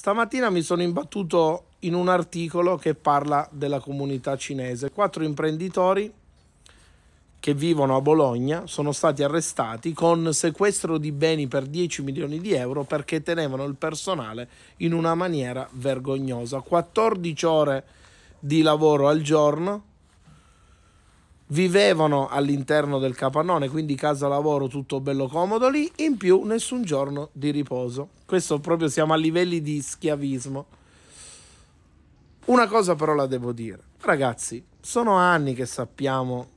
Stamattina mi sono imbattuto in un articolo che parla della comunità cinese. Quattro imprenditori che vivono a Bologna sono stati arrestati con sequestro di beni per 10 milioni di euro perché tenevano il personale in una maniera vergognosa. 14 ore di lavoro al giorno vivevano all'interno del capannone, quindi casa lavoro tutto bello comodo lì, in più nessun giorno di riposo. Questo proprio siamo a livelli di schiavismo. Una cosa però la devo dire, ragazzi, sono anni che sappiamo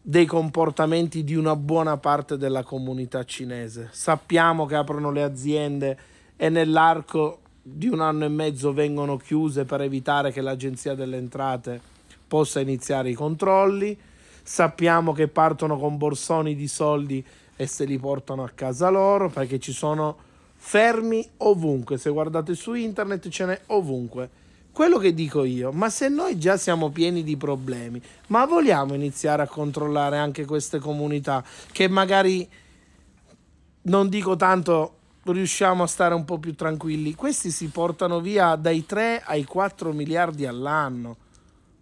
dei comportamenti di una buona parte della comunità cinese. Sappiamo che aprono le aziende e nell'arco di un anno e mezzo vengono chiuse per evitare che l'agenzia delle entrate possa iniziare i controlli. Sappiamo che partono con borsoni di soldi e se li portano a casa loro perché ci sono fermi ovunque. Se guardate su internet ce n'è ovunque. Quello che dico io, ma se noi già siamo pieni di problemi, ma vogliamo iniziare a controllare anche queste comunità che magari non dico tanto riusciamo a stare un po' più tranquilli. Questi si portano via dai 3 ai 4 miliardi all'anno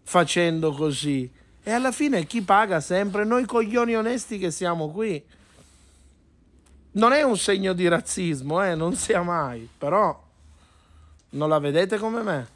facendo così. E alla fine chi paga sempre? Noi coglioni onesti che siamo qui. Non è un segno di razzismo, eh, non sia mai, però non la vedete come me.